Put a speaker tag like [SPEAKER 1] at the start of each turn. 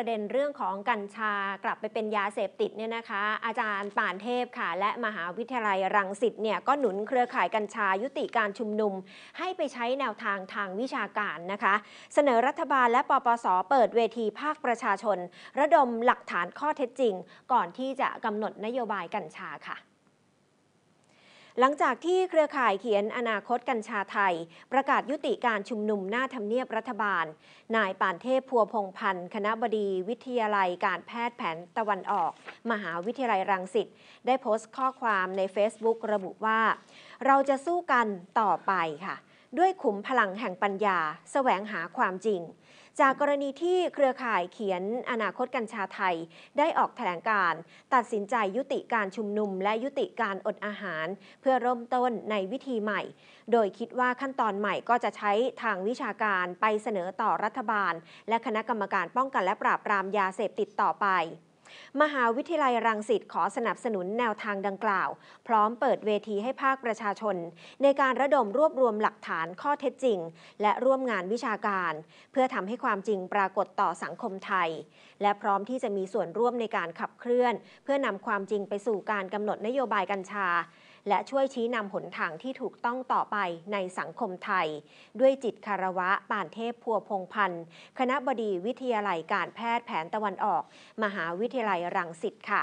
[SPEAKER 1] ประเด็นเรื่องของกัญชากลับไปเป็นยาเสพติดเนี่ยนะคะ อาจารย์ป่านเทพค่ะและมหาวิทยาลัยรังสิตเนี่ยก็หนุนเครือข่ายกัญชายุติการชุมนุม ให้ไปใช้แนวทางทางวิชาการนะคะ เสนอรัฐบาลและปปสเปิดเวทีภาคประชาชน ระดมหลักฐานข้อเท็จจริง ก่อนที่จะกำหนดนโยบายกัญชาค่ะหลังจากที่เครือข่ายเขียนอนาคตกัญชาไทย ประกาศยุติการชุมนุมหน้าทำเนียบรัฐบาล นายป่านเทพพัวพงพันธ์ คณะบดีวิทยาลัยการแพทย์แผนตะวันออก มหาวิทยาลัยรังสิตได้โพสต์ข้อความใน Facebook ระบุว่า เราจะสู้กันต่อไปค่ะ ด้วยขุมพลังแห่งปัญญา แสวงหาความจริงจากกรณีที่เครือข่ายเขียนอนาคตกัญชาไทย ได้ออกแถลงการ ตัดสินใจยุติการชุมนุม และยุติการอดอาหารเพื่อเริ่มต้นในวิธีใหม่ โดยคิดว่าขั้นตอนใหม่ก็จะใช้ทางวิชาการไปเสนอต่อรัฐบาล และคณะกรรมการป้องกันและปราบปรามยาเสพติดต่อไปมหาวิทยาลัยรังสิตขอสนับสนุนแนวทางดังกล่าว พร้อมเปิดเวทีให้ภาคประชาชน ในการระดมรวบรวมหลักฐานข้อเท็จจริง และร่วมงานวิชาการ เพื่อทำให้ความจริงปรากฏต่อสังคมไทย และพร้อมที่จะมีส่วนร่วมในการขับเคลื่อน เพื่อนำความจริงไปสู่การกำหนดนโยบายกัญชาและช่วยชี้นำหนทางที่ถูกต้องต่อไปในสังคมไทย ด้วยจิตคารวะป่านเทพพัวพงพันธ์ คณะบดีวิทยาลัยการแพทย์แผนตะวันออกมหาวิทยาลัยรังสิตค่ะ